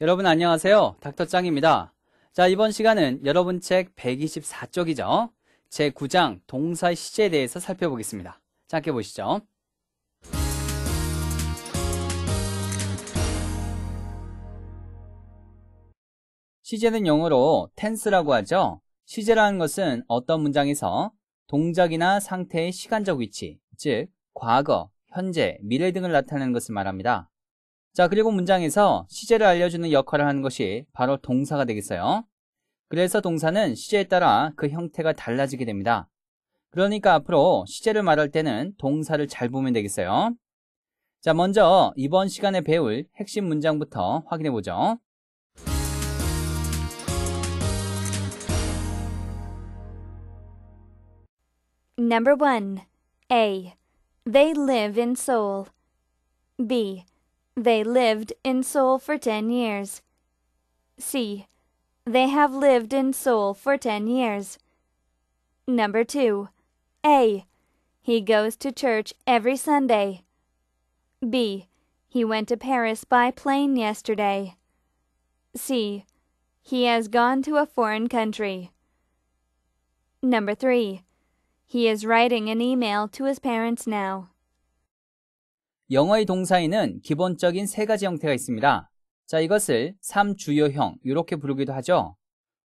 여러분 안녕하세요. 닥터짱입니다. 자, 이번 시간은 여러분 책 124쪽이죠. 제9장 동사 시제에 대해서 살펴보겠습니다. 짧게 보시죠. 시제는 영어로 tense라고 하죠. 시제라는 것은 어떤 문장에서 동작이나 상태의 시간적 위치, 즉 과거, 현재, 미래 등을 나타내는 것을 말합니다. 자, 그리고 문장에서 시제를 알려주는 역할을 하는 것이 바로 동사가 되겠어요. 그래서 동사는 시제에 따라 그 형태가 달라지게 됩니다. 그러니까 앞으로 시제를 말할 때는 동사를 잘 보면 되겠어요. 자, 먼저 이번 시간에 배울 핵심 문장부터 확인해 보죠. 1. A. They live in Seoul. B. They lived in Seoul for 10 years. C. They have lived in Seoul for 10 years. Number 2. A. He goes to church every Sunday. B. He went to Paris by plane yesterday. C. He has gone to a foreign country. Number 3. He is writing an email to his parents now. 영어의 동사에는 기본적인 세 가지 형태가 있습니다. 자, 이것을 3주요형 이렇게 부르기도 하죠.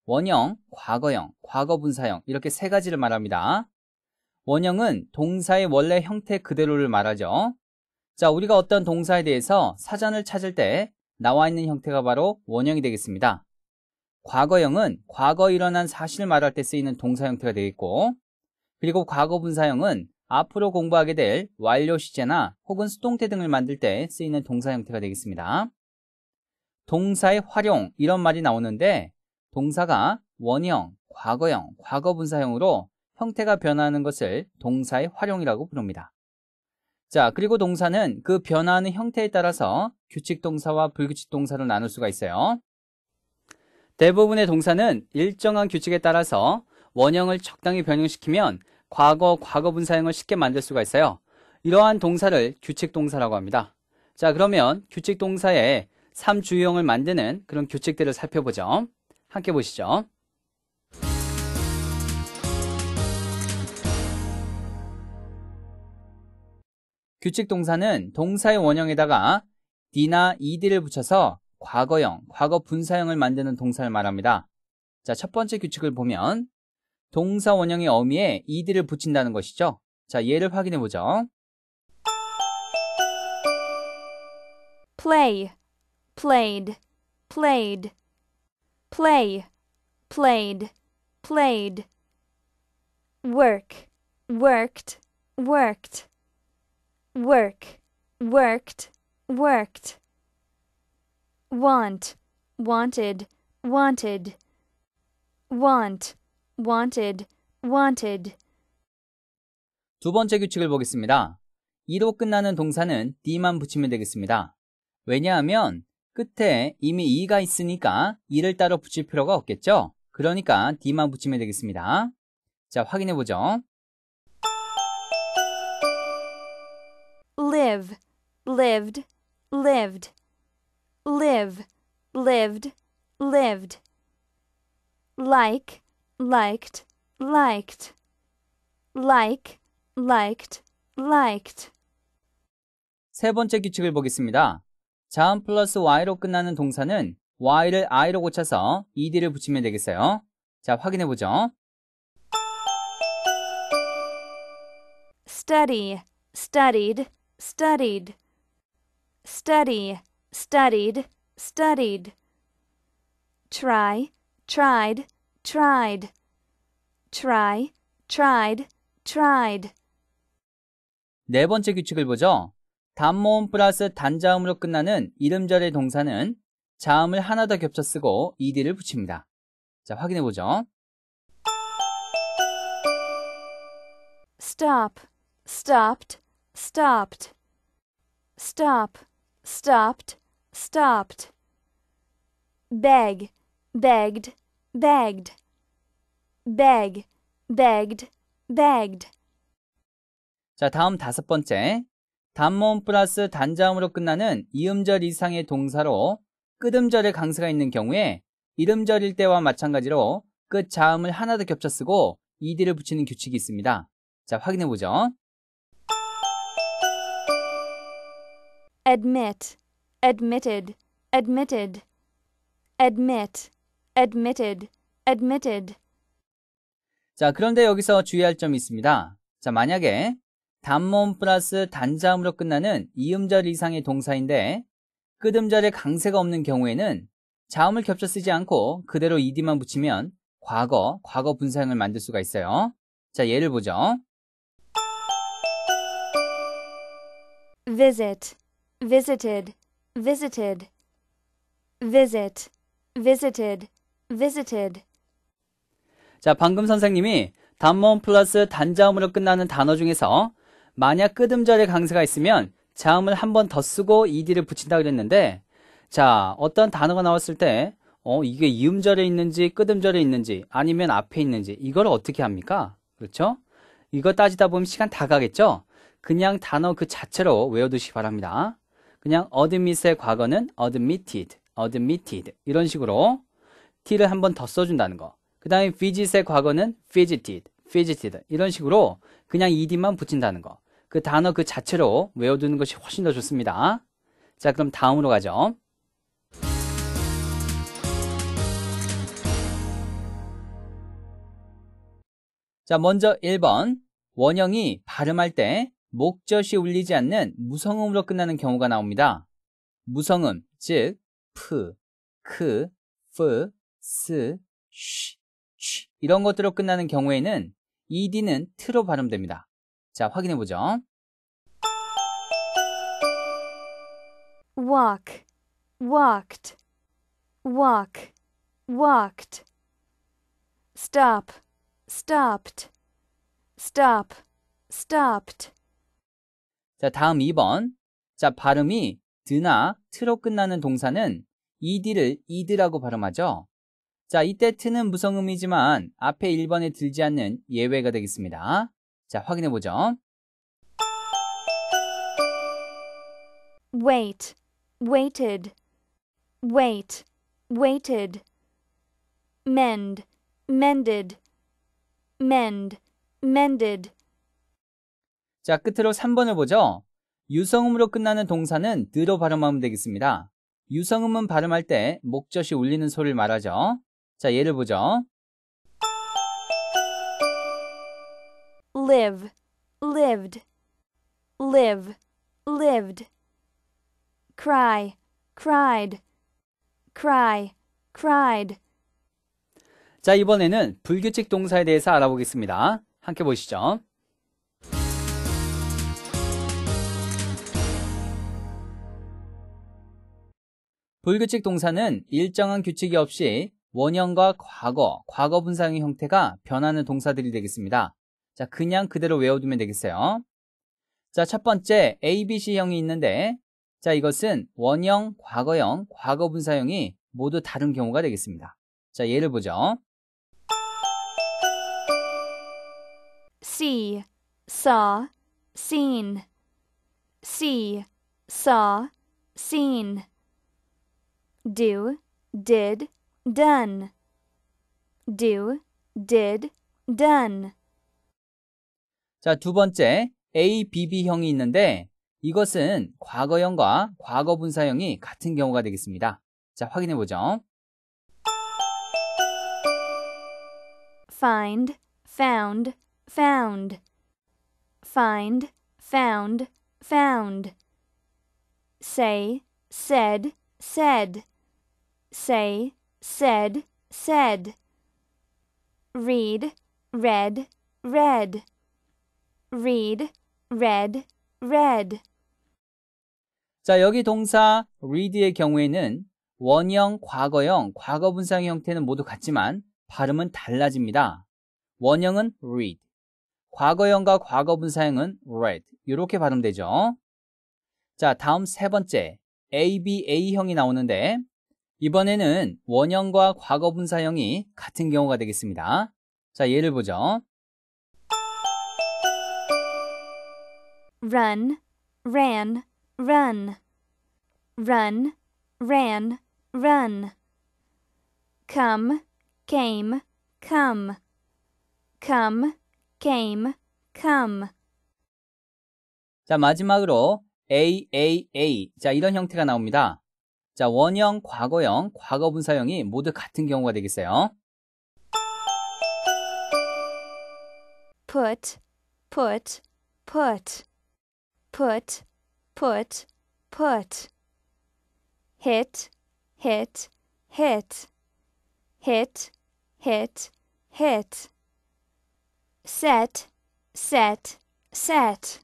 원형, 과거형, 과거분사형 이렇게 세 가지를 말합니다. 원형은 동사의 원래 형태 그대로를 말하죠. 자, 우리가 어떤 동사에 대해서 사전을 찾을 때 나와 있는 형태가 바로 원형이 되겠습니다. 과거형은 과거 일어난 사실을 말할 때 쓰이는 동사 형태가 되겠고, 그리고 과거분사형은 앞으로 공부하게 될 완료 시제나 혹은 수동태 등을 만들 때 쓰이는 동사 형태가 되겠습니다. 동사의 활용 이런 말이 나오는데 동사가 원형, 과거형, 과거분사형으로 형태가 변화하는 것을 동사의 활용이라고 부릅니다. 자, 그리고 동사는 그 변화하는 형태에 따라서 규칙 동사와 불규칙 동사로 나눌 수가 있어요. 대부분의 동사는 일정한 규칙에 따라서 원형을 적당히 변형시키면 과거, 과거 분사형을 쉽게 만들 수가 있어요. 이러한 동사를 규칙 동사라고 합니다. 자, 그러면 규칙 동사의 3주형을 만드는 그런 규칙들을 살펴보죠. 함께 보시죠. 규칙 동사는 동사의 원형에다가 d나 ed를 붙여서 과거형, 과거 분사형을 만드는 동사를 말합니다. 자, 첫 번째 규칙을 보면 동사 원형의 어미에 ed를 붙인다는 것이죠. 자, 예를 확인해 보죠. play, played, played, play, played, played, work, worked, worked, work, worked, worked, want, wanted, wanted, want. wanted, wanted. 두 번째 규칙을 보겠습니다. 이로 끝나는 동사는 d만 붙이면 되겠습니다. 왜냐하면 끝에 이미 e 가 있으니까 e 를 따로 붙일 필요가 없겠죠? 그러니까 d만 붙이면 되겠습니다. 자, 확인해 보죠. live, lived, lived, live, lived, lived. like, liked, liked, like, liked, liked. 세 번째 규칙을 보겠습니다. 자음 플러스 y로 끝나는 동사는 y를 i로 고쳐서 ed를 붙이면 되겠어요. 자, 확인해 보죠. study, studied, studied. study, studied, studied. try, tried, tried try tried tried 네 번째 규칙을 보죠. 단모음 플러스 단자음으로 끝나는 이름절의 동사는 자음을 하나 더 겹쳐 쓰고 ed를 붙입니다. 자, 확인해 보죠. stop, stopped, stopped. stop, stopped, stopped. beg, begged, begged beg begged begged 자, 다음 다섯 번째. 단모음 플러스 단자음으로 끝나는 이음절 이상의 동사로 끝음절의 강세가 있는 경우에 이름절일 때와 마찬가지로 끝 자음을 하나 더 겹쳐 쓰고 이디를 붙이는 규칙이 있습니다. 자, 확인해 보죠. admit admitted admitted admit admitted, admitted. 자, 그런데 여기서 주의할 점이 있습니다. 자, 만약에 단모음 플러스 단자음으로 끝나는 이음절 이상의 동사인데 끝음절에 강세가 없는 경우에는 자음을 겹쳐 쓰지 않고 그대로 ed만 붙이면 과거, 과거 분사형을 만들 수가 있어요. 자, 예를 보죠. visit, visited, visited, visit, visited visited. 자, 방금 선생님이 단모음 플러스 단자음으로 끝나는 단어 중에서 만약 끄듬절의 강세가 있으면 자음을 한 번 더 쓰고 ed를 붙인다 그랬는데 자, 어떤 단어가 나왔을 때 어, 이게 이음절에 있는지 끄듬절에 있는지 아니면 앞에 있는지 이걸 어떻게 합니까? 그렇죠? 이거 따지다 보면 시간 다 가겠죠? 그냥 단어 그 자체로 외워두시기 바랍니다. 그냥 admit의 과거는 admitted, admitted 이런 식으로 t를 한 번 더 써준다는 거. 그 다음에 fidget의 과거는 fidgeted, fidgeted 이런 식으로 그냥 ed만 붙인다는 거. 그 단어 그 자체로 외워두는 것이 훨씬 더 좋습니다. 자, 그럼 다음으로 가죠. 자, 먼저 1번. 원형이 발음할 때 목젖이 울리지 않는 무성음으로 끝나는 경우가 나옵니다. 무성음, 즉, 푸, 크, 푸, 스, 쉬, 쉬 이런 것들로 끝나는 경우에는 ed는 트로 발음됩니다. 자, 확인해 보죠. walk, walked, walk, walked. stop, stopped, stop, stopped. 자, 다음 2번. 자, 발음이 드나 트로 끝나는 동사는 ed를 ed라고 발음하죠. 자, 이때 트는 무성음이지만 앞에 1번에 들지 않는 예외가 되겠습니다. 자, 확인해 보죠. wait, waited, wait, waited, mend, mended, mend, mended. 자, 끝으로 3번을 보죠. 유성음으로 끝나는 동사는 드로 발음하면 되겠습니다. 유성음은 발음할 때 목젖이 울리는 소리를 말하죠. 자, 예를 보죠. live, lived, live, lived. cry, cried, cry, cried. 자, 이번에는 불규칙 동사에 대해서 알아보겠습니다. 함께 보시죠. 불규칙 동사는 일정한 규칙이 없이 원형과 과거, 과거 분사형의 형태가 변하는 동사들이 되겠습니다. 자, 그냥 그대로 외워두면 되겠어요. 자, 첫 번째 ABC형이 있는데 자, 이것은 원형, 과거형, 과거 분사형이 모두 다른 경우가 되겠습니다. 자, 예를 보죠. see, saw, seen. see, saw, seen. do, did, done. do, did, done. 자, 두 번째 A, B, B형이 있는데 이것은 과거형과 과거분사형이 같은 경우가 되겠습니다. 자, 확인해 보죠. find, found, found. find, found, found. say, said, said. say, said, said. read, read, read. read, read, read. 자, 여기 동사 read의 경우에는 원형, 과거형, 과거분사형 형태는 모두 같지만 발음은 달라집니다. 원형은 read, 과거형과 과거분사형은 read 이렇게 발음되죠. 자, 다음 세 번째 ABA형이 나오는데 이번에는 원형과 과거분사형이 같은 경우가 되겠습니다. 자, 예를 보죠. run, ran, run run, ran, run come, came, come come, came, come 자, 마지막으로 AAA. 자, 이런 형태가 나옵니다. 자, 원형, 과거형, 과거분사형이 모두 같은 경우가 되겠어요. put, put, put, put, put, put, hit, hit, hit, hit, hit, hit, set, set, set,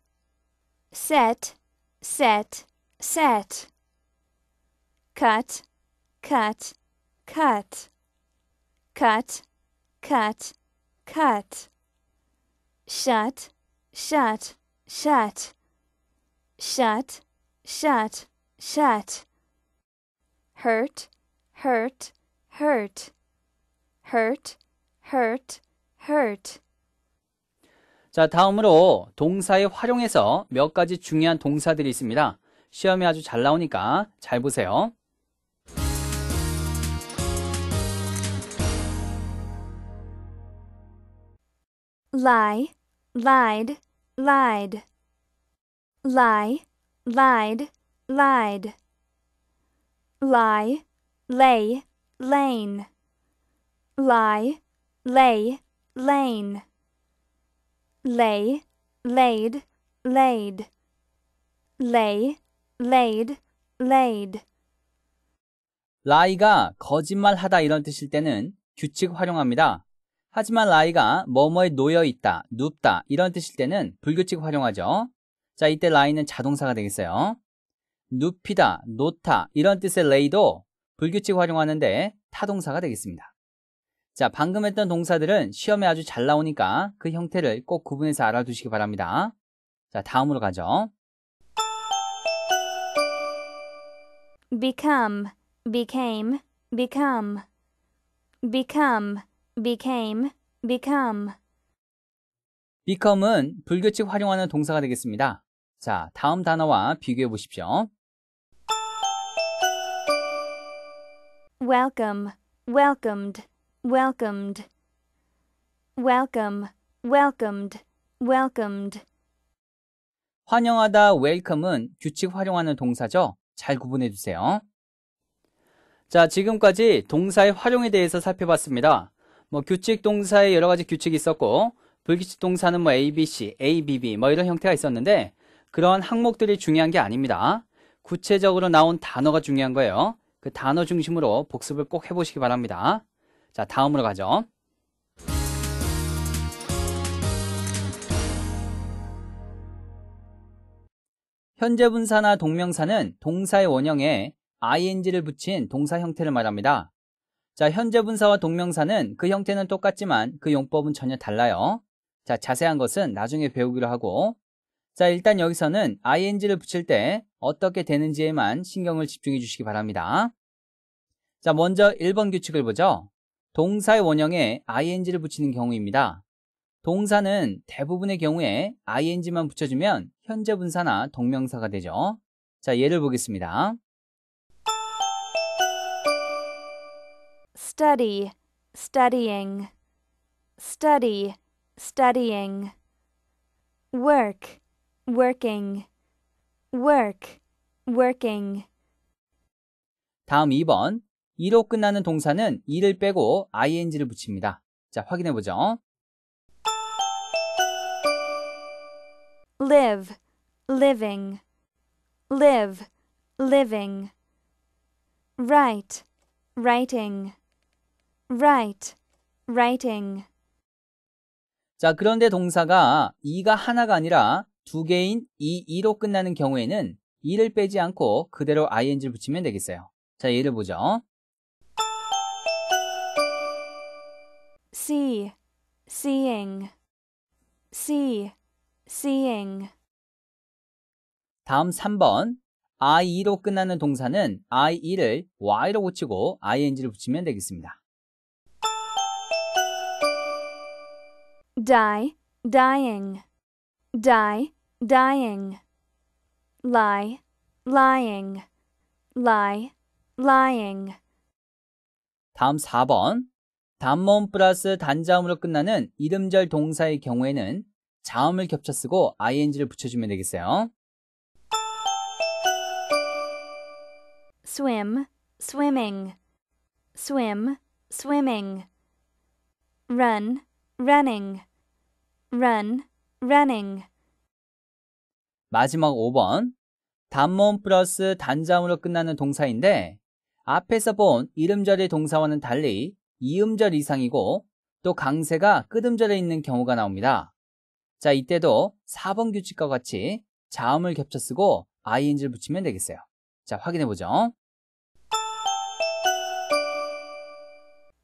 set, set, set. cut, cut, cut, cut, cut, cut, shut, shut, shut, shut, shut, shut, hurt, hurt, hurt, hurt, hurt, hurt. 자, 다음으로 동사에 활용해서 몇 가지 중요한 동사들이 있습니다. 시험에 아주 잘 나오니까 잘 보세요. lie, lied, lied. lie, lied, lied. lie, lay, lane. lie, lay, lane. lay, laid, laid. lay, laid, laid. 라이가 거짓말하다 이런 뜻일 때는 규칙 활용합니다. 하지만 라이가 뭐뭐에 놓여 있다, 눕다 이런 뜻일 때는 불규칙 활용하죠. 자, 이때 라이는 자동사가 되겠어요. 눕히다, 놓다 이런 뜻의 레이도 불규칙 활용하는데 타동사가 되겠습니다. 자, 방금 했던 동사들은 시험에 아주 잘 나오니까 그 형태를 꼭 구분해서 알아두시기 바랍니다. 자, 다음으로 가죠. become, became, become, become became, become. become은 불규칙 활용하는 동사가 되겠습니다. 자, 다음 단어와 비교해 보십시오. welcome, welcomed, welcomed. welcome, welcomed, welcomed. 환영하다 welcome은 규칙 활용하는 동사죠. 잘 구분해 주세요. 자, 지금까지 동사의 활용에 대해서 살펴봤습니다. 뭐 규칙 동사에 여러 가지 규칙이 있었고 불규칙 동사는 뭐 ABC, ABB 뭐 이런 형태가 있었는데 그런 항목들이 중요한 게 아닙니다. 구체적으로 나온 단어가 중요한 거예요. 그 단어 중심으로 복습을 꼭 해보시기 바랍니다. 자, 다음으로 가죠. 현재 분사나 동명사는 동사의 원형에 ing를 붙인 동사 형태를 말합니다. 자, 현재 분사와 동명사는 그 형태는 똑같지만 그 용법은 전혀 달라요. 자, 자세한 것은 나중에 배우기로 하고 자, 일단 여기서는 ing를 붙일 때 어떻게 되는지에만 신경을 집중해 주시기 바랍니다. 자, 먼저 1번 규칙을 보죠. 동사의 원형에 ing를 붙이는 경우입니다. 동사는 대부분의 경우에 ing만 붙여주면 현재 분사나 동명사가 되죠. 자, 예를 보겠습니다. study, studying, study, studying, work, working, work, working. 다음 2번. 이로 끝나는 동사는 이를 빼고 ing를 붙입니다. 자, 확인해 보죠. live, living, live, living, write, writing. r i t writing. 자, 그런데 동사가 이가 하나가 아니라 두 개인 이, 이로 끝나는 경우에는 이를 빼지 않고 그대로 ing를 붙이면 되겠어요. 자, 예를 보죠. see, seeing, see, seeing. 다음 3번 i로 끝나는 동사는 i를 y로 고치고 ing를 붙이면 되겠습니다. die, dying, die, dying, lie, lying, lie, lying. 다음 4번. 단모음 플러스 단자음으로 끝나는 이름절 동사의 경우에는 자음을 겹쳐 쓰고 ing를 붙여주면 되겠어요. swim, swimming, swim, swimming, run, running, run, running. 마지막 5번. 단모음 플러스 단자음으로 끝나는 동사인데 앞에서 본 이름절의 동사와는 달리 이음절 이상이고 또 강세가 끝음절에 있는 경우가 나옵니다. 자, 이때도 4번 규칙과 같이 자음을 겹쳐 쓰고 ing를 붙이면 되겠어요. 자, 확인해 보죠.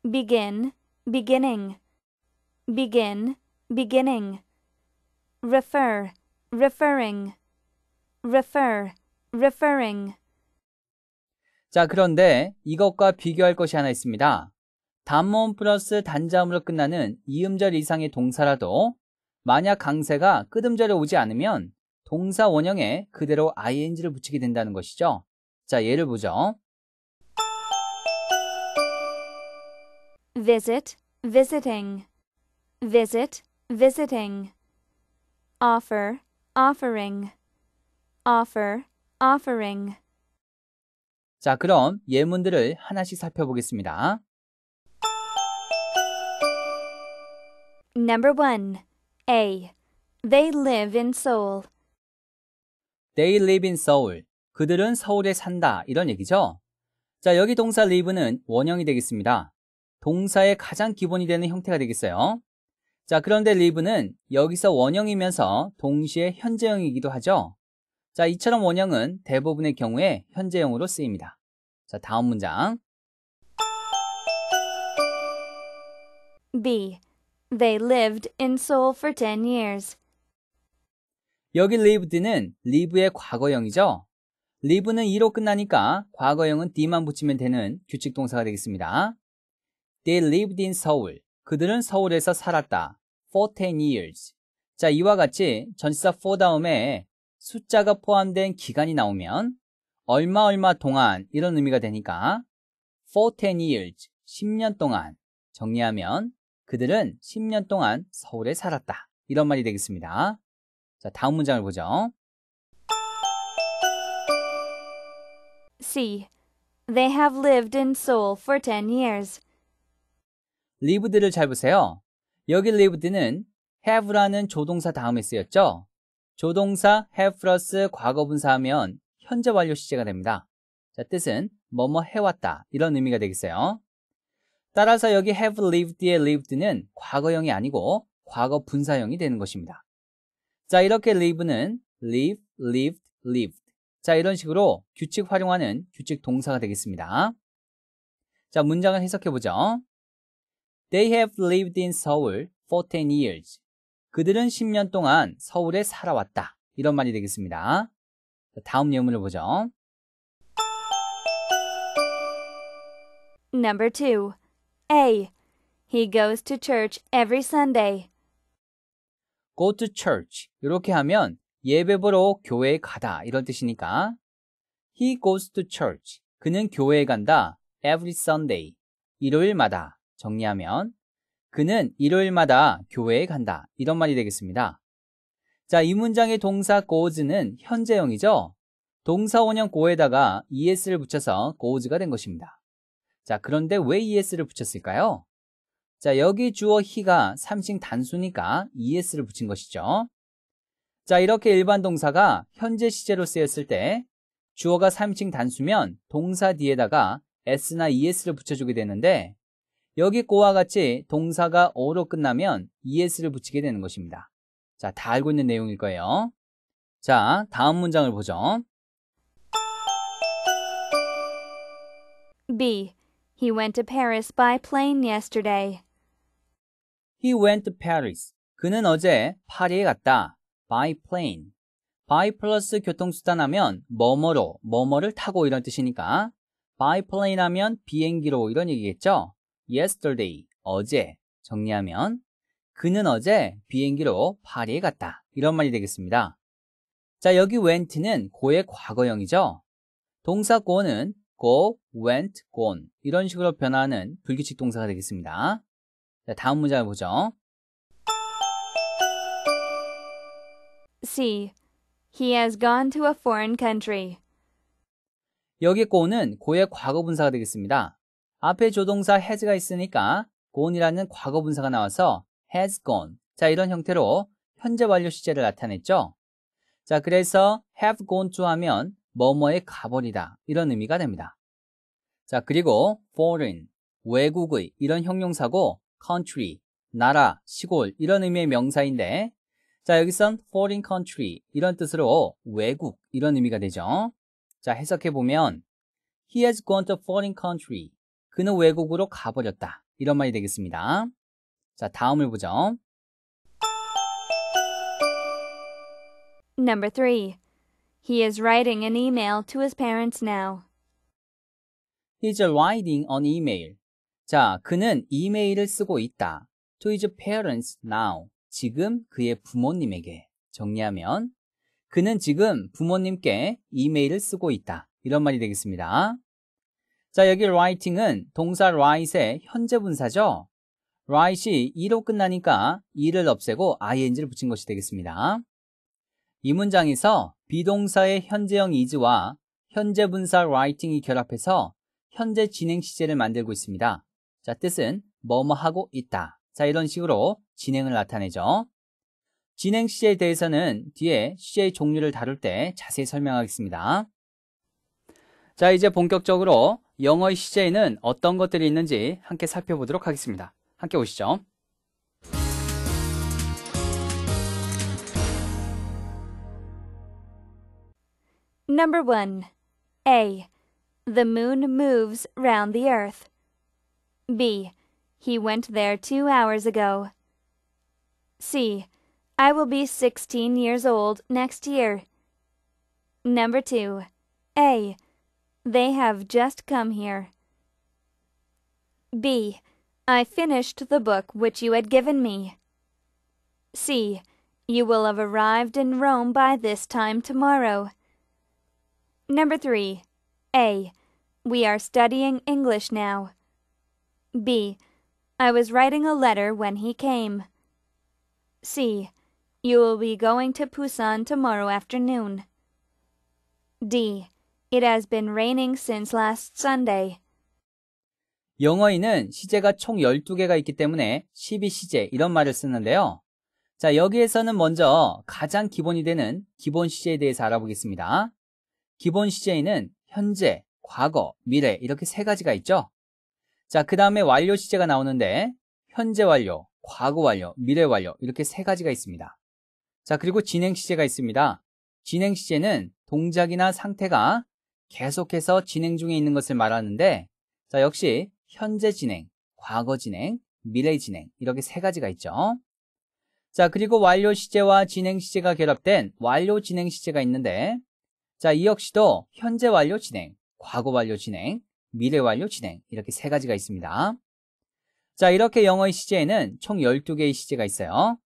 begin, beginning begin, beginning. refer, referring. refer, referring. 자, 그런데 이것과 비교할 것이 하나 있습니다. 단모음 플러스 단자음으로 끝나는 이음절 이상의 동사라도 만약 강세가 끝음절에 오지 않으면 동사 원형에 그대로 ing를 붙이게 된다는 것이죠. 자, 예를 보죠. visit, visiting visit, visiting, offer, offering, offer, offering. 자, 그럼 예문들을 하나씩 살펴보겠습니다. Number 1. A. They live in Seoul. They live in Seoul. 그들은 서울에 산다. 이런 얘기죠. 자, 여기 동사 live는 원형이 되겠습니다. 동사의 가장 기본이 되는 형태가 되겠어요. 자, 그런데 live는 여기서 원형이면서 동시에 현재형이기도 하죠. 자, 이처럼 원형은 대부분의 경우에 현재형으로 쓰입니다. 자, 다음 문장. B. They lived in Seoul for 10 years. 여기 lived는 live의 과거형이죠. live는 2로 끝나니까 과거형은 d만 붙이면 되는 규칙 동사가 되겠습니다. They lived in Seoul. 그들은 서울에서 살았다. for 10 years. 자, 이와 같이 전치사 for 다음에 숫자가 포함된 기간이 나오면 얼마 얼마 동안 이런 의미가 되니까 for 10 years, 10년 동안 정리하면 그들은 10년 동안 서울에 살았다. 이런 말이 되겠습니다. 자, 다음 문장을 보죠. C. They have lived in Seoul for 10 years. lived를 잘 보세요. 여기 lived는 have라는 조동사 다음에 쓰였죠. 조동사 have 플러스 과거분사 하면 현재 완료 시제가 됩니다. 자, 뜻은 뭐뭐 해왔다 이런 의미가 되겠어요. 따라서 여기 have lived의 lived는 과거형이 아니고 과거 분사형이 되는 것입니다. 자, 이렇게 live는 live, lived, lived. 자, 이런 식으로 규칙 활용하는 규칙 동사가 되겠습니다. 자, 문장을 해석해 보죠. They have lived in Seoul for 10 years. 그들은 10년 동안 서울에 살아왔다. 이런 말이 되겠습니다. 다음 예문을 보죠. Number 2. A. He goes to church every Sunday. go to church 이렇게 하면 예배 보러 교회에 가다 이런 뜻이니까 he goes to church 그는 교회에 간다 every sunday 일요일마다 정리하면 그는 일요일마다 교회에 간다. 이런 말이 되겠습니다. 자, 이 문장의 동사 goes는 현재형이죠. 동사 원형 go에다가 es를 붙여서 goes가 된 것입니다. 자, 그런데 왜 es를 붙였을까요? 자, 여기 주어 he가 3식 단수니까 es를 붙인 것이죠. 자, 이렇게 일반 동사가 현재 시제로 쓰였을 때 주어가 3식 단수면 동사 뒤에다가 s나 es를 붙여주게 되는데 여기 고와 같이 동사가 어로 끝나면 es를 붙이게 되는 것입니다. 자, 다 알고 있는 내용일 거예요. 자, 다음 문장을 보죠. B. He went to Paris by plane yesterday. He went to Paris. 그는 어제 파리에 갔다. by plane. by 플러스 교통수단 하면 뭐뭐로, 뭐뭐를 타고 이런 뜻이니까 by plane 하면 비행기로 이런 얘기겠죠? yesterday, 어제. 정리하면 그는 어제 비행기로 파리에 갔다. 이런 말이 되겠습니다. 자, 여기 went는 고의 과거형이죠. 동사 go는 go, went, gone 이런 식으로 변하는 불규칙 동사가 되겠습니다. 자, 다음 문장을 보죠. C. He has gone to a foreign country. 여기 go는 고의 과거 분사가 되겠습니다. 앞에 조동사 has가 있으니까 gone이라는 과거 분사가 나와서 has gone. 자, 이런 형태로 현재 완료 시제를 나타냈죠. 자, 그래서 have gone to 하면 뭐뭐에 가버리다. 이런 의미가 됩니다. 자, 그리고 foreign, 외국의 이런 형용사고 country, 나라, 시골 이런 의미의 명사인데 자, 여기선 foreign country 이런 뜻으로 외국 이런 의미가 되죠. 자, 해석해 보면 He has gone to foreign country. 그는 외국으로 가버렸다. 이런 말이 되겠습니다. 자, 다음을 보죠. Number 3. He is writing an email to his parents now. He's writing an email. 자, 그는 이메일을 쓰고 있다. To his parents now. 지금 그의 부모님에게. 정리하면, 그는 지금 부모님께 이메일을 쓰고 있다. 이런 말이 되겠습니다. 자, 여기 writing은 동사 write의 현재 분사죠. write이 이로 끝나니까 이를 없애고 ing를 붙인 것이 되겠습니다. 이 문장에서 비동사의 현재형 is와 현재 분사 writing이 결합해서 현재 진행 시제를 만들고 있습니다. 자, 뜻은 뭐뭐 하고 있다. 자, 이런 식으로 진행을 나타내죠. 진행 시제에 대해서는 뒤에 시제의 종류를 다룰 때 자세히 설명하겠습니다. 자, 이제 본격적으로 영어의 시제에는 어떤 것들이 있는지 함께 살펴보도록 하겠습니다. 함께 오시죠. Number 1. A. The moon moves round the earth. B. He went there two hours ago. C. I will be 16 years old next year. Number 2. A. They have just come here. B. I finished the book which you had given me. C. You will have arrived in Rome by this time tomorrow. Number 3. A. We are studying English now. B. I was writing a letter when he came. C. You will be going to Pusan tomorrow afternoon. D. It has been raining since last Sunday. 영어에는 시제가 총 12개가 있기 때문에 12시제 이런 말을 쓰는데요. 자, 여기에서는 먼저 가장 기본이 되는 기본 시제에 대해서 알아보겠습니다. 기본 시제에는 현재, 과거, 미래 이렇게 세 가지가 있죠. 자, 그 다음에 완료 시제가 나오는데 현재 완료, 과거 완료, 미래 완료 이렇게 세 가지가 있습니다. 자, 그리고 진행 시제가 있습니다. 진행 시제는 동작이나 상태가 계속해서 진행 중에 있는 것을 말하는데 자, 역시 현재 진행, 과거 진행, 미래 진행 이렇게 세 가지가 있죠. 자, 그리고 완료 시제와 진행 시제가 결합된 완료 진행 시제가 있는데 자, 이 역시도 현재 완료 진행, 과거 완료 진행, 미래 완료 진행 이렇게 세 가지가 있습니다. 자, 이렇게 영어의 시제에는 총 12개의 시제가 있어요.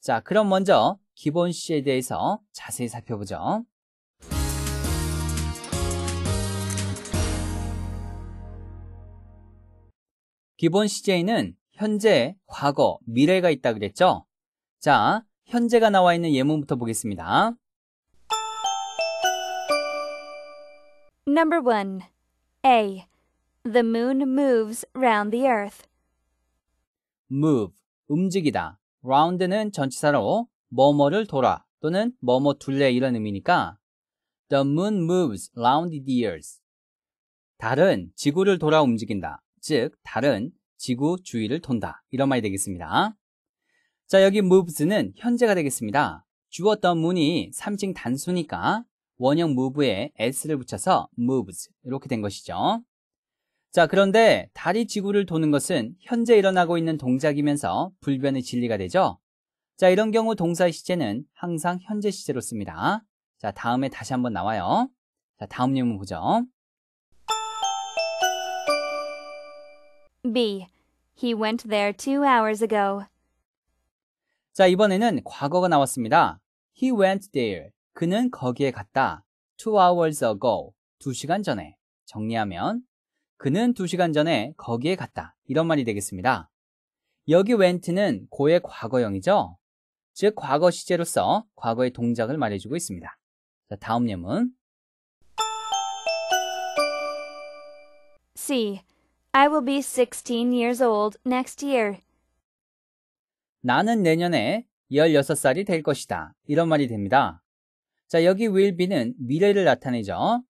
자, 그럼 먼저 기본 시제에 대해서 자세히 살펴보죠. 기본 CJ는 현재, 과거, 미래가 있다 그랬죠? 자, 현재가 나와 있는 예문부터 보겠습니다. Number 1. A. The moon moves round the earth. move 움직이다. round는 전치사로 뭐뭐를 돌아 또는 뭐뭐 둘레 이런 의미니까 The moon moves round the earth. 달은 지구를 돌아 움직인다. 즉 달은 지구 주위를 돈다. 이런 말이 되겠습니다. 자, 여기 moves는 현재가 되겠습니다. 주었던문이 3층 단수니까 원형 move에 s를 붙여서 moves 이렇게 된 것이죠. 자, 그런데 달이 지구를 도는 것은 현재 일어나고 있는 동작이면서 불변의 진리가 되죠. 자, 이런 경우 동사의 시제는 항상 현재 시제로 씁니다. 자, 다음에 다시 한번 나와요. 자, 다음 예문 보죠. B. He went there two hours ago. 자, 이번에는 과거가 나왔습니다. He went there. 그는 거기에 갔다. Two hours ago. 두 시간 전에. 정리하면, 그는 두 시간 전에 거기에 갔다. 이런 말이 되겠습니다. 여기 went는 고의 과거형이죠. 즉, 과거 시제로서 과거의 동작을 말해주고 있습니다. 자, 다음 예문. C. I will be 16 years old next year. 나는 내년에 16살이 될 것이다. 이런 말이 됩니다. 자, 여기 will be는 미래를 나타내죠.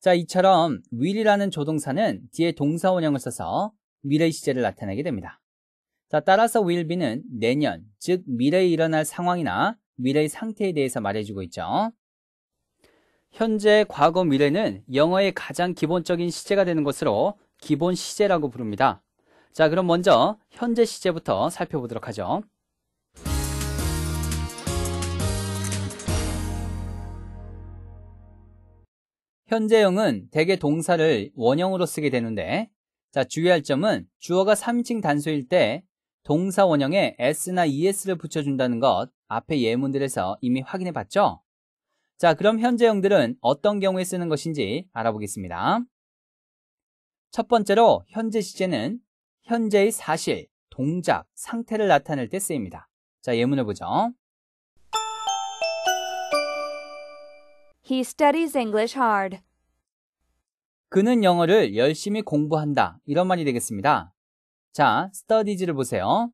자, 이처럼 will이라는 조동사는 뒤에 동사 원형을 써서 미래 시제를 나타내게 됩니다. 자, 따라서 will be는 내년, 즉 미래에 일어날 상황이나 미래의 상태에 대해서 말해주고 있죠. 현재, 과거, 미래는 영어의 가장 기본적인 시제가 되는 것으로 기본 시제라고 부릅니다. 자, 그럼 먼저 현재 시제부터 살펴보도록 하죠. 현재형은 대개 동사를 원형으로 쓰게 되는데 자 주의할 점은 주어가 3인칭 단수일 때 동사 원형에 s나 es를 붙여준다는 것 앞에 예문들에서 이미 확인해 봤죠? 자 그럼 현재형들은 어떤 경우에 쓰는 것인지 알아보겠습니다. 첫 번째로 현재 시제는 현재의 사실, 동작, 상태를 나타낼 때 쓰입니다. 자, 예문을 보죠. He studies English hard. 그는 영어를 열심히 공부한다. 이런 말이 되겠습니다. 자, studies를 보세요.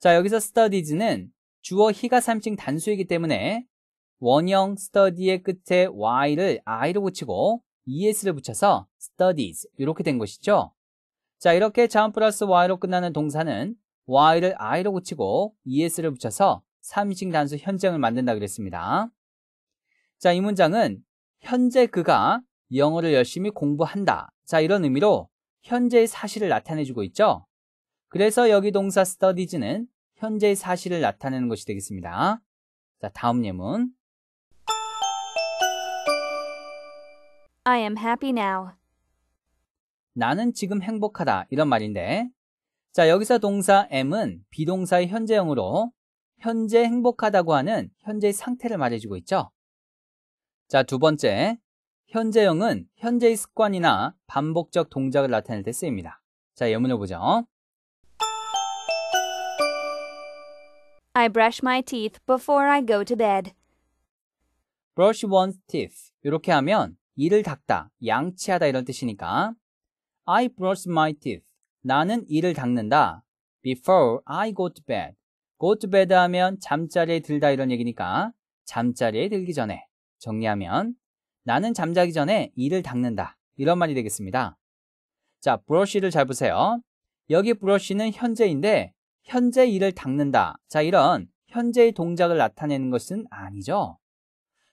자, 여기서 studies는 주어 he가 3칭 단수이기 때문에 원형 study의 끝에 y를 i로 붙이고 es를 붙여서 studies 이렇게 된 것이죠. 자 이렇게 자음 플러스 y로 끝나는 동사는 y를 i로 고치고 es를 붙여서 3인칭 단수 현장을 만든다 그랬습니다. 자이 문장은 현재 그가 영어를 열심히 공부한다. 자 이런 의미로 현재의 사실을 나타내주고 있죠. 그래서 여기 동사 studies는 현재의 사실을 나타내는 것이 되겠습니다. 자 다음 예문 I am happy now. 나는 지금 행복하다 이런 말인데 자 여기서 동사 am은 비동사의 현재형으로 현재 행복하다고 하는 현재의 상태를 말해주고 있죠. 자두 번째 현재형은 현재의 습관이나 반복적 동작을 나타낼 때 쓰입니다. 자 예문을 보죠. I brush my teeth before I go to bed. brush one's teeth 이렇게 하면 이를 닦다, 양치하다 이런 뜻이니까 I brush my teeth. 나는 이를 닦는다. Before I go to bed. go to bed 하면 잠자리에 들다 이런 얘기니까 잠자리에 들기 전에 정리하면 나는 잠자기 전에 이를 닦는다. 이런 말이 되겠습니다. 자, 브러쉬를 잘 보세요. 여기 브러쉬는 현재인데 현재 이를 닦는다. 자, 이런 현재의 동작을 나타내는 것은 아니죠.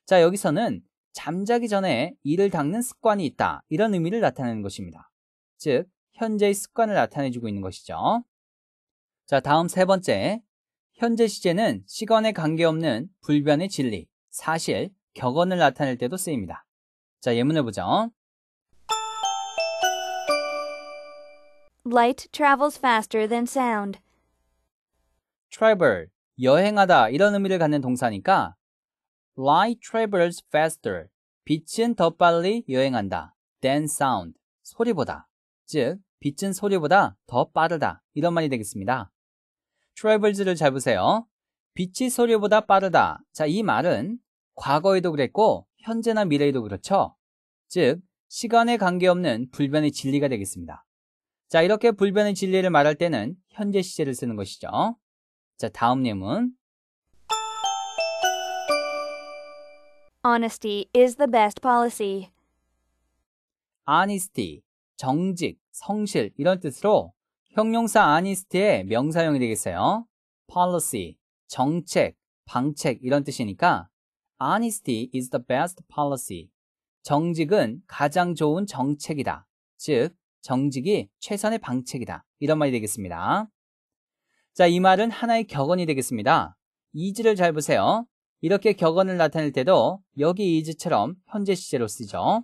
자, 여기서는 잠자기 전에 이를 닦는 습관이 있다. 이런 의미를 나타내는 것입니다. 즉, 현재의 습관을 나타내주고 있는 것이죠. 자, 다음 세 번째. 현재 시제는 시간에 관계없는 불변의 진리, 사실, 격언을 나타낼 때도 쓰입니다. 자, 예문을 보죠. Light travels faster than sound. travel, 여행하다 이런 의미를 갖는 동사니까 Light travels faster. 빛은 더 빨리 여행한다. than sound. 소리보다. 즉, 빛은 소리보다 더 빠르다. 이런 말이 되겠습니다. travels를 잘 보세요. 빛이 소리보다 빠르다. 자, 이 말은 과거에도 그랬고, 현재나 미래에도 그렇죠. 즉, 시간에 관계없는 불변의 진리가 되겠습니다. 자, 이렇게 불변의 진리를 말할 때는 현재 시제를 쓰는 것이죠. 자, 다음 내용은 Honesty is the best policy. honesty, 정직, 성실 이런 뜻으로 형용사 honesty의 명사형이 되겠어요. policy, 정책, 방책 이런 뜻이니까 honesty is the best policy. 정직은 가장 좋은 정책이다. 즉, 정직이 최선의 방책이다. 이런 말이 되겠습니다. 자, 이 말은 하나의 격언이 되겠습니다. 이지를 잘 보세요. 이렇게 격언을 나타낼 때도 여기 is처럼 현재 시제로 쓰죠.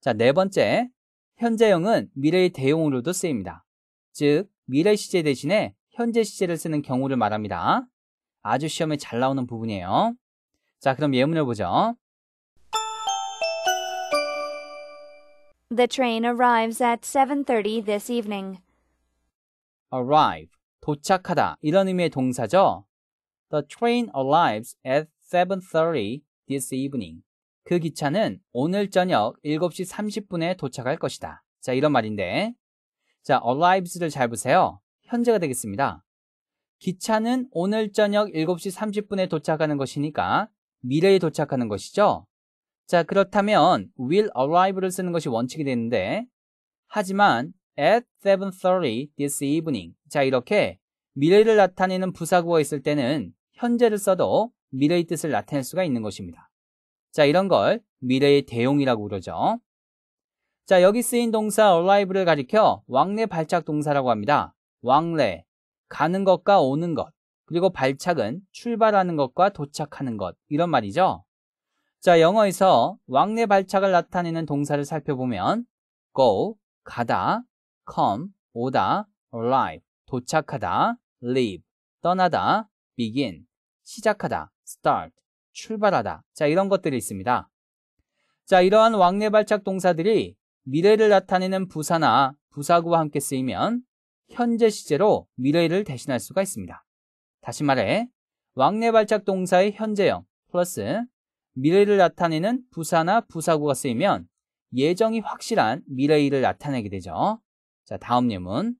자, 네 번째, 현재형은 미래의 대용으로도 쓰입니다. 즉, 미래 시제 대신에 현재 시제를 쓰는 경우를 말합니다. 아주 시험에 잘 나오는 부분이에요. 자, 그럼 예문을 보죠. The train arrives at 7:30 this evening. arrive 도착하다 이런 의미의 동사죠. The train arrives at 7:30 this evening. 그 기차는 오늘 저녁 7시 30분에 도착할 것이다. 자, 이런 말인데. 자, arrives를 잘 보세요. 현재가 되겠습니다. 기차는 오늘 저녁 7시 30분에 도착하는 것이니까 미래에 도착하는 것이죠. 자, 그렇다면 will arrive를 쓰는 것이 원칙이 되는데 하지만 at 7:30 this evening. 자, 이렇게 미래를 나타내는 부사구가 있을 때는 현재를 써도 미래의 뜻을 나타낼 수가 있는 것입니다. 자, 이런 걸 미래의 대용이라고 그러죠. 자, 여기 쓰인 동사 arrive를 가리켜 왕래 발착 동사라고 합니다. 왕래, 가는 것과 오는 것, 그리고 발착은 출발하는 것과 도착하는 것, 이런 말이죠. 자, 영어에서 왕래 발착을 나타내는 동사를 살펴보면 go, 가다, come, 오다, arrive, 도착하다, leave, 떠나다, begin, 시작하다, start, 출발하다. 자, 이런 것들이 있습니다. 자, 이러한 왕래 발작 동사들이 미래를 나타내는 부사나 부사구와 함께 쓰이면 현재 시제로 미래를 대신할 수가 있습니다. 다시 말해, 왕래 발작 동사의 현재형 플러스 미래를 나타내는 부사나 부사구가 쓰이면 예정이 확실한 미래일을 나타내게 되죠. 자, 다음 예문.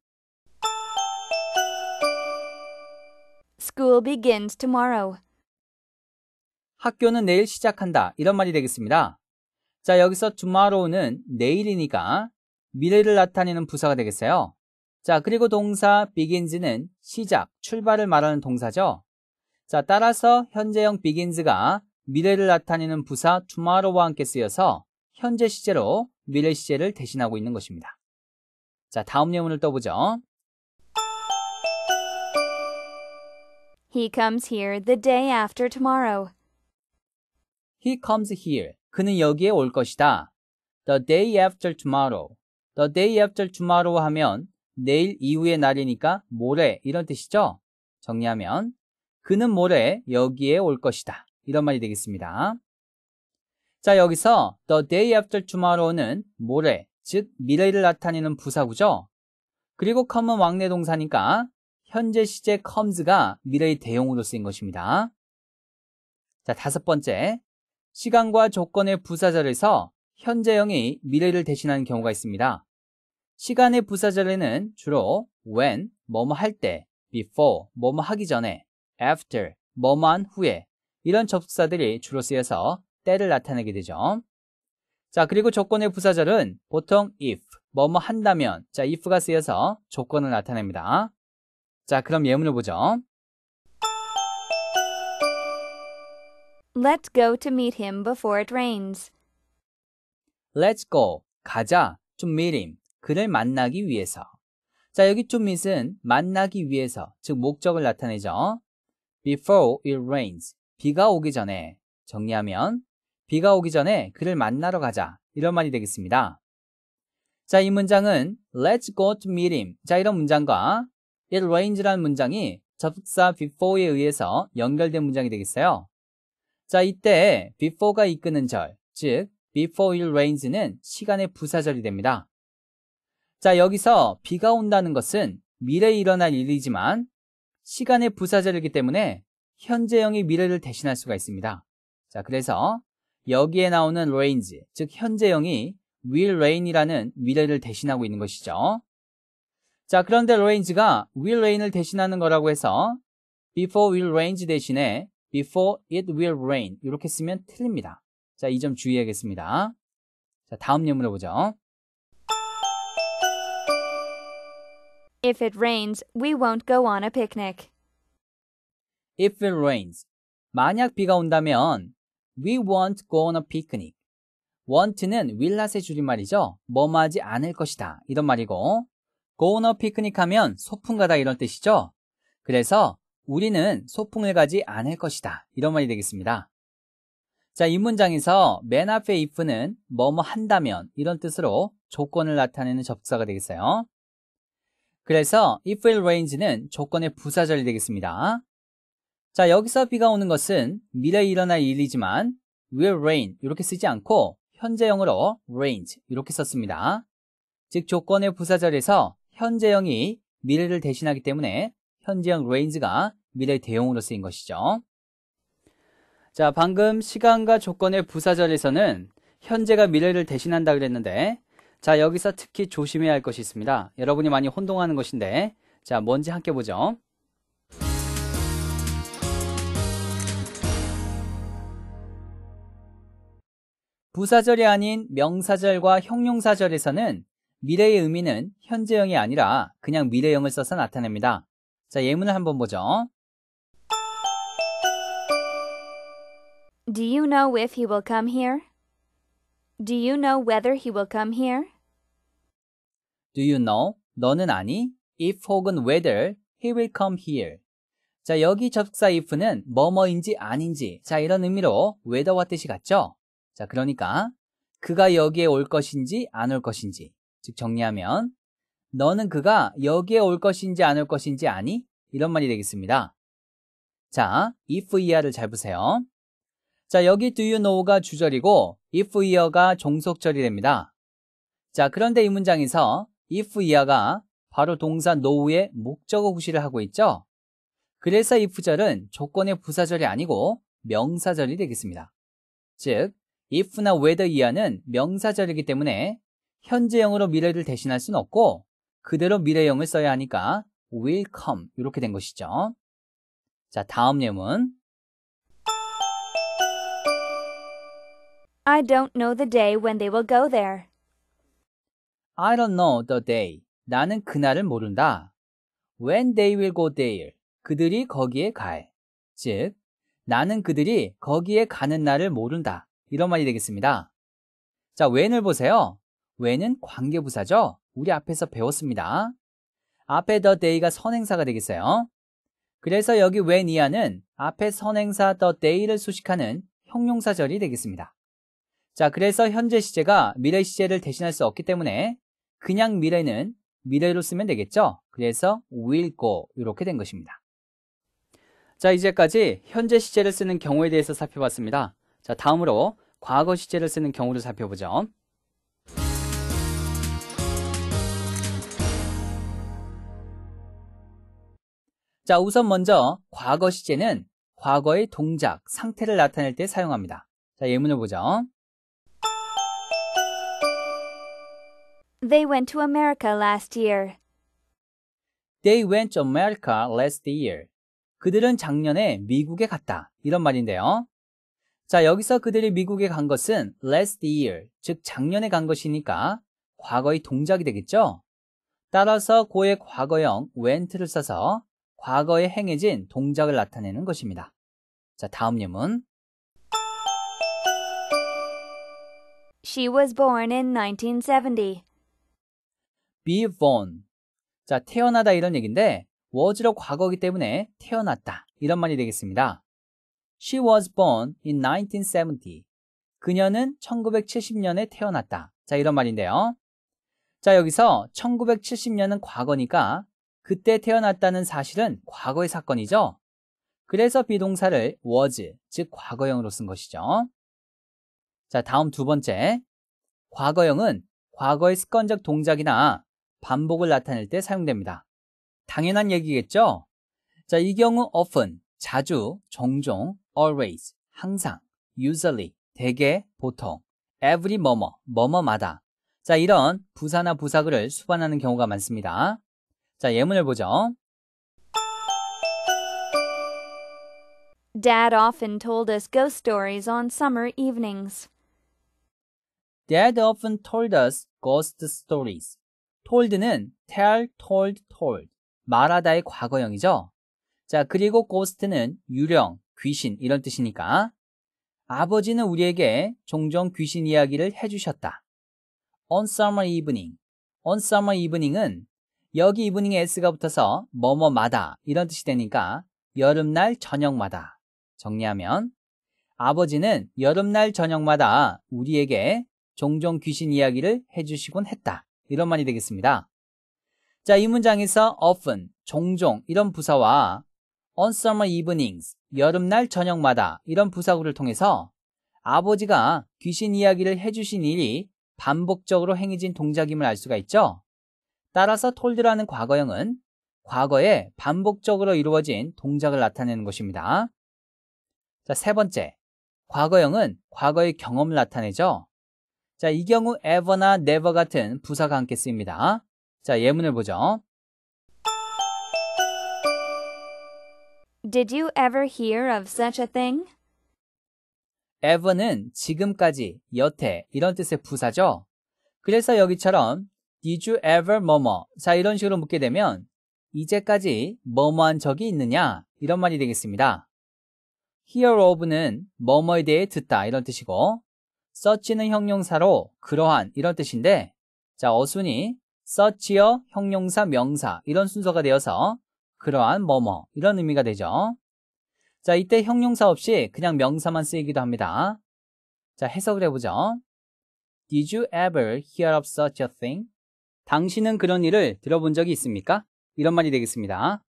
School begins tomorrow. 학교는 내일 시작한다. 이런 말이 되겠습니다. 자, 여기서 tomorrow는 내일이니까 미래를 나타내는 부사가 되겠어요. 자, 그리고 동사 begins는 시작, 출발을 말하는 동사죠. 자, 따라서 현재형 begins가 미래를 나타내는 부사 tomorrow와 함께 쓰여서 현재 시제로 미래 시제를 대신하고 있는 것입니다. 자, 다음 예문을 떠보죠. He comes here the day after tomorrow. He comes here. 그는 여기에 올 것이다. The day after tomorrow. The day after tomorrow 하면 내일 이후의 날이니까 모레 이런 뜻이죠. 정리하면 그는 모레 여기에 올 것이다. 이런 말이 되겠습니다. 자, 여기서 the day after tomorrow는 모레, 즉 미래를 나타내는 부사구죠. 그리고 c o m e 은 왕래 동사니까 현재 시제 컴즈가 미래의 대용으로 쓰인 것입니다. 자, 다섯 번째. 시간과 조건의 부사절에서 현재형이 미래를 대신하는 경우가 있습니다. 시간의 부사절에는 주로 when, 뭐뭐 할 때, before, 뭐뭐 하기 전에, after, 뭐뭐한 후에 이런 접속사들이 주로 쓰여서 때를 나타내게 되죠. 자, 그리고 조건의 부사절은 보통 if, 뭐뭐 한다면, 자, if가 쓰여서 조건을 나타냅니다. 자, 그럼 예문을 보죠. Let's go to meet him before it rains. Let's go. 가자. To meet him. 그를 만나기 위해서. 자, 여기 to meet은 만나기 위해서, 즉 목적을 나타내죠. Before it rains. 비가 오기 전에. 정리하면 비가 오기 전에 그를 만나러 가자. 이런 말이 되겠습니다. 자, 이 문장은 let's go to meet him. 자, 이런 문장과 옛 r a n g 라는 문장이 접속사 before에 의해서 연결된 문장이 되겠어요. 자, 이때 before가 이끄는 절, 즉 before it rains는 시간의 부사절이 됩니다. 자, 여기서 비가 온다는 것은 미래에 일어날 일이지만 시간의 부사절이기 때문에 현재형이 미래를 대신할 수가 있습니다. 자, 그래서 여기에 나오는 r a n g 즉 현재형이 will rain이라는 미래를 대신하고 있는 것이죠. 자, 그런데 range가 will rain을 대신하는 거라고 해서 before will r a i n g 대신에 before it will rain 이렇게 쓰면 틀립니다. 자, 이 점 주의하겠습니다. 자, 다음 예문을 보죠. If it rains, we won't go on a picnic. If it rains, 만약 비가 온다면 we won't go on a picnic. want는 willnot의 줄임말이죠. 뭐뭐하지 않을 것이다. 이런 말이고 고너 피크닉 하면 소풍 가다 이런 뜻이죠. 그래서 우리는 소풍을 가지 않을 것이다. 이런 말이 되겠습니다. 자, 이 문장에서 맨 앞에 if는 뭐뭐 한다면 이런 뜻으로 조건을 나타내는 접사가 되겠어요. 그래서 if it rains는 조건의 부사절이 되겠습니다. 자, 여기서 비가 오는 것은 미래에 일어날 일이지만 will rain 이렇게 쓰지 않고 현재형으로 r a i n s 이렇게 썼습니다. 즉 조건의 부사절에서 현재형이 미래를 대신하기 때문에 현재형 range가 미래 대용으로 쓰인 것이죠. 자, 방금 시간과 조건의 부사절에서는 현재가 미래를 대신한다 그랬는데 자, 여기서 특히 조심해야 할 것이 있습니다. 여러분이 많이 혼동하는 것인데 자, 뭔지 함께 보죠. 부사절이 아닌 명사절과 형용사절에서는 미래의 의미는 현재형이 아니라 그냥 미래형을 써서 나타냅니다. 자, 예문을 한번 보죠. Do you know if he will come here? Do you know whether he will come here? Do you know? 너는 아니? If 혹은 whether he will come here. 자, 여기 접속사 if는 뭐뭐인지 아닌지. 자, 이런 의미로 whether와 뜻이 같죠? 자, 그러니까 그가 여기에 올 것인지 안 올 것인지. 즉 정리하면 너는 그가 여기에 올 것인지 안 올 것인지 아니? 이런 말이 되겠습니다. 자, if 이하를 잘 보세요. 자, 여기 do you know가 주절이고 if 이어가 종속절이 됩니다. 자, 그런데 이 문장에서 if 이하가 바로 동사 know의 목적어 구시를 하고 있죠. 그래서 if절은 조건의 부사절이 아니고 명사절이 되겠습니다. 즉, if나 whether 이하는 명사절이기 때문에 현재형으로 미래를 대신할 수는 없고 그대로 미래형을 써야 하니까 will come 이렇게 된 것이죠. 자, 다음 예문. I don't know the day when they will go there. I don't know the day. 나는 그날을 모른다. When they will go there. 그들이 거기에 갈. 즉, 나는 그들이 거기에 가는 날을 모른다. 이런 말이 되겠습니다. 자, when을 보세요. 왜는 관계부사죠. 우리 앞에서 배웠습니다. 앞에 the day가 선행사가 되겠어요. 그래서 여기 when 이하는 앞에 선행사 the day를 수식하는 형용사절이 되겠습니다. 자, 그래서 현재 시제가 미래 시제를 대신할 수 없기 때문에 그냥 미래는 미래로 쓰면 되겠죠. 그래서 will go 이렇게 된 것입니다. 자, 이제까지 현재 시제를 쓰는 경우에 대해서 살펴봤습니다. 자, 다음으로 과거 시제를 쓰는 경우를 살펴보죠. 자, 우선 먼저 과거 시제는 과거의 동작, 상태를 나타낼 때 사용합니다. 자, 예문을 보죠. They went to America last year. They went to America last year. 그들은 작년에 미국에 갔다. 이런 말인데요. 자, 여기서 그들이 미국에 간 것은 last year, 즉 작년에 간 것이니까 과거의 동작이 되겠죠? 따라서 고의 과거형 went를 써서 과거에 행해진 동작을 나타내는 것입니다. 자, 다음 예문. She was born in 1970. be born. 자, 태어나다 이런 얘기인데 was로 과거기 이 때문에 태어났다 이런 말이 되겠습니다. She was born in 1970. 그녀는 1970년에 태어났다. 자, 이런 말인데요. 자, 여기서 1970년은 과거니까 그때 태어났다는 사실은 과거의 사건이죠. 그래서 비동사를 was, 즉 과거형으로 쓴 것이죠. 자, 다음 두 번째. 과거형은 과거의 습관적 동작이나 반복을 나타낼 때 사용됩니다. 당연한 얘기겠죠? 자, 이 경우 often, 자주, 종종, always, 항상, usually, 대개, 보통, every 뭐뭐, 뭐뭐마다. 자, 이런 부사나 부사글을 수반하는 경우가 많습니다. 자, 예문을 보죠. Dad often told us ghost stories on summer evenings. Dad often told us ghost stories. told는 tell, told, told. 말하다의 과거형이죠. 자, 그리고 ghost는 유령, 귀신 이런 뜻이니까 아버지는 우리에게 종종 귀신 이야기를 해주셨다. On summer evening. On summer evening은 여기 이브닝에 s가 붙어서 뭐뭐마다 이런 뜻이 되니까 여름날 저녁마다 정리하면 아버지는 여름날 저녁마다 우리에게 종종 귀신 이야기를 해주시곤 했다. 이런 말이 되겠습니다. 자, 이 문장에서 often, 종종 이런 부사와 on summer evenings, 여름날 저녁마다 이런 부사구를 통해서 아버지가 귀신 이야기를 해주신 일이 반복적으로 행해진 동작임을 알 수가 있죠. 따라서 told라는 과거형은 과거에 반복적으로 이루어진 동작을 나타내는 것입니다. 자, 세 번째. 과거형은 과거의 경험을 나타내죠. 자, 이 경우 ever나 never 같은 부사가 함께 쓰입니다. 자, 예문을 보죠. Did you ever hear of such a thing? ever는 지금까지, 여태 이런 뜻의 부사죠. 그래서 여기처럼 Did you ever 뭐뭐? 자, 이런 식으로 묻게 되면 이제까지 뭐뭐한 적이 있느냐? 이런 말이 되겠습니다. hear of는 뭐뭐에 대해 듣다 이런 뜻이고 search는 형용사로 그러한 이런 뜻인데 자, 어순이 search여 형용사 명사 이런 순서가 되어서 그러한 뭐뭐 이런 의미가 되죠. 자, 이때 형용사 없이 그냥 명사만 쓰이기도 합니다. 자, 해석을 해보죠. Did you ever hear of such a thing? 당신은 그런 일을 들어본 적이 있습니까? 이런 말이 되겠습니다.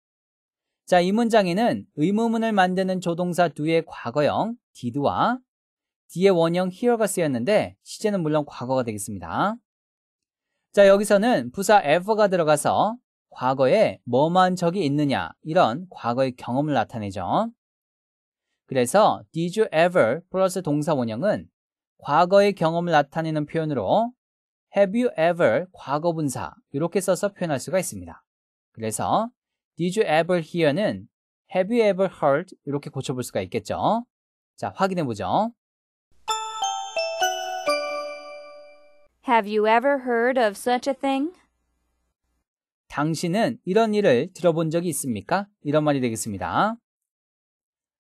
자, 이 문장에는 의무문을 만드는 조동사 뒤에 과거형 did와 뒤의 원형 here가 쓰였는데 시제는 물론 과거가 되겠습니다. 자, 여기서는 부사 ever가 들어가서 과거에 뭐만 적이 있느냐 이런 과거의 경험을 나타내죠. 그래서 did you ever 플러스 동사 원형은 과거의 경험을 나타내는 표현으로 have you ever 과거분사 이렇게 써서 표현할 수가 있습니다. 그래서 did you ever hear는 have you ever heard 이렇게 고쳐볼 수가 있겠죠. 자, 확인해 보죠. Have you ever heard of such a thing? 당신은 이런 일을 들어본 적이 있습니까? 이런 말이 되겠습니다.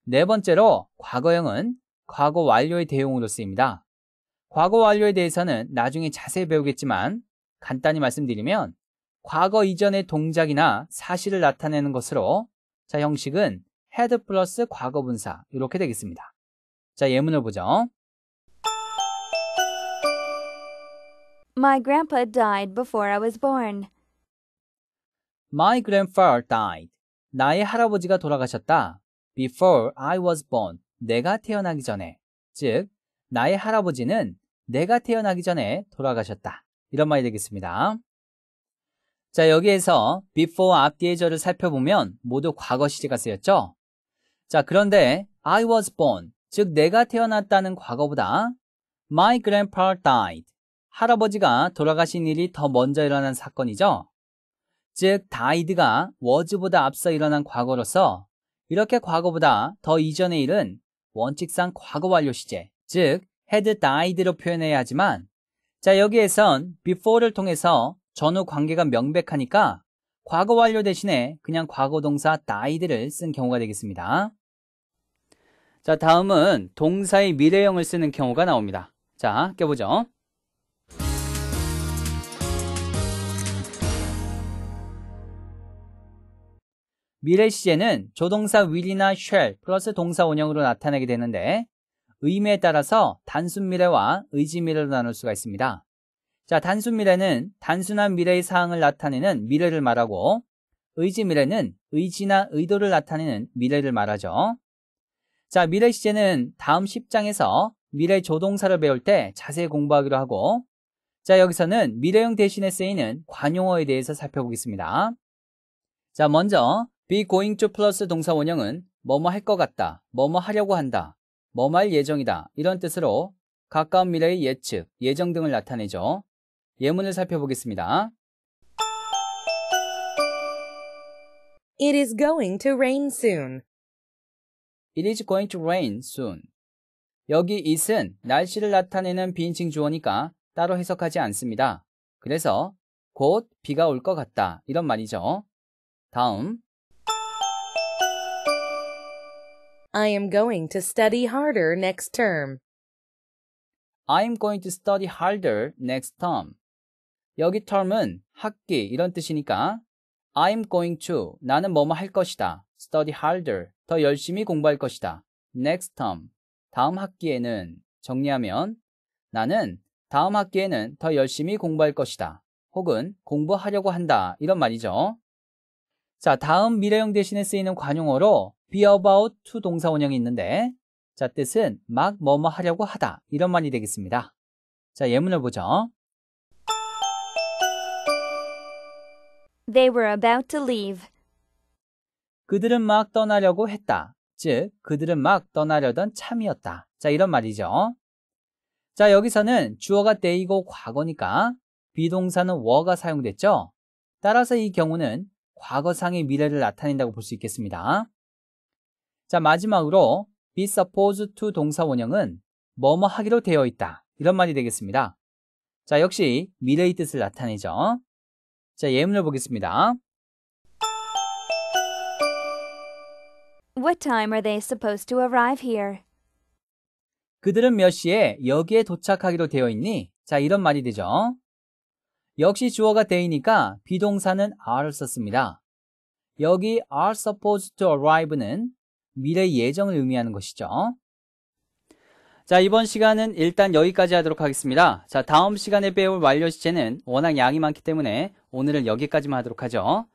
네 번째로 과거형은 과거 완료의 대용으로 쓰입니다. 과거 완료에 대해서는 나중에 자세히 배우겠지만 간단히 말씀드리면 과거 이전의 동작이나 사실을 나타내는 것으로 자 형식은 head 플러스 과거 분사 이렇게 되겠습니다. 자 예문을 보죠. My grandpa died before I was born. My grandfather died. 나의 할아버지가 돌아가셨다. Before I was born. 내가 태어나기 전에. 즉, 나의 할아버지는 내가 태어나기 전에 돌아가셨다. 이런 말이 되겠습니다. 자, 여기에서 before 앞뒤의 절을 살펴보면 모두 과거 시제가 쓰였죠? 자, 그런데 I was born, 즉 내가 태어났다는 과거보다 My grandpa died, 할아버지가 돌아가신 일이 더 먼저 일어난 사건이죠? 즉, died가 was보다 앞서 일어난 과거로서 이렇게 과거보다 더 이전의 일은 원칙상 과거 완료 시제, 즉 had died로 표현해야 하지만 자 여기에선 before를 통해서 전후 관계가 명백하니까 과거 완료 대신에 그냥 과거 동사 died를 쓴 경우가 되겠습니다. 자, 다음은 동사의 미래형을 쓰는 경우가 나옵니다. 자, 껴보죠. 미래 시제는 조동사 will이나 shall 플러스 동사 원형으로 나타나게 되는데 의미에 따라서 단순 미래와 의지 미래로 나눌 수가 있습니다. 자, 단순 미래는 단순한 미래의 사항을 나타내는 미래를 말하고 의지 미래는 의지나 의도를 나타내는 미래를 말하죠. 자, 미래 시제는 다음 10장에서 미래 조동사를 배울 때 자세히 공부하기로 하고 자, 여기서는 미래형 대신에 쓰이는 관용어에 대해서 살펴보겠습니다. 자, 먼저 be going to 플러스 동사 원형은 뭐뭐 할 것 같다, 뭐뭐 하려고 한다, 뭐말 예정이다 이런 뜻으로 가까운 미래의 예측, 예정 등을 나타내죠. 예문을 살펴보겠습니다. It is going to rain soon. It is going to rain soon. 여기 it은 날씨를 나타내는 비인칭 주어니까 따로 해석하지 않습니다. 그래서 곧 비가 올 것 같다 이런 말이죠. 다음 I am going to study harder next term. I am going to study harder next term. 여기 term은 학기 이런 뜻이니까 I'm going to 나는 뭐뭐 할 것이다. study harder 더 열심히 공부할 것이다. next term 다음 학기에는 정리하면 나는 다음 학기에는 더 열심히 공부할 것이다. 혹은 공부하려고 한다. 이런 말이죠. 자, 다음 미래형 대신에 쓰이는 관용어로 be about to 동사 원형이 있는데 자 뜻은 막 뭐뭐 하려고 하다 이런 말이 되겠습니다. 자 예문을 보죠. They were about to leave. 그들은 막 떠나려고 했다. 즉 그들은 막 떠나려던 참이었다. 자 이런 말이죠. 자 여기서는 주어가 day고 과거니까 비동사는 were가 사용됐죠. 따라서 이 경우는 과거상의 미래를 나타낸다고 볼 수 있겠습니다. 자, 마지막으로 be supposed to 동사 원형은 뭐뭐 하기로 되어 있다. 이런 말이 되겠습니다. 자, 역시 미래의 뜻을 나타내죠. 자, 예문을 보겠습니다. What time are they supposed to arrive here? 그들은 몇 시에 여기에 도착하기로 되어 있니? 자, 이런 말이 되죠. 역시 주어가 되이니까 비동사는 are을 썼습니다. 여기 are supposed to arrive는 미래의 예정을 의미하는 것이죠. 자, 이번 시간은 일단 여기까지 하도록 하겠습니다. 자, 다음 시간에 배울 완료 시제는 워낙 양이 많기 때문에 오늘은 여기까지만 하도록 하죠.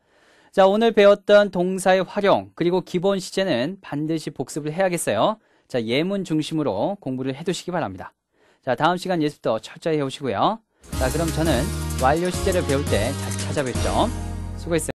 자, 오늘 배웠던 동사의 활용, 그리고 기본 시제는 반드시 복습을 해야겠어요. 자, 예문 중심으로 공부를 해 두시기 바랍니다. 자, 다음 시간 예습도 철저히 해오시고요. 자, 그럼 저는 완료 시제를 배울 때 다시 찾아뵙죠. 수고했어요.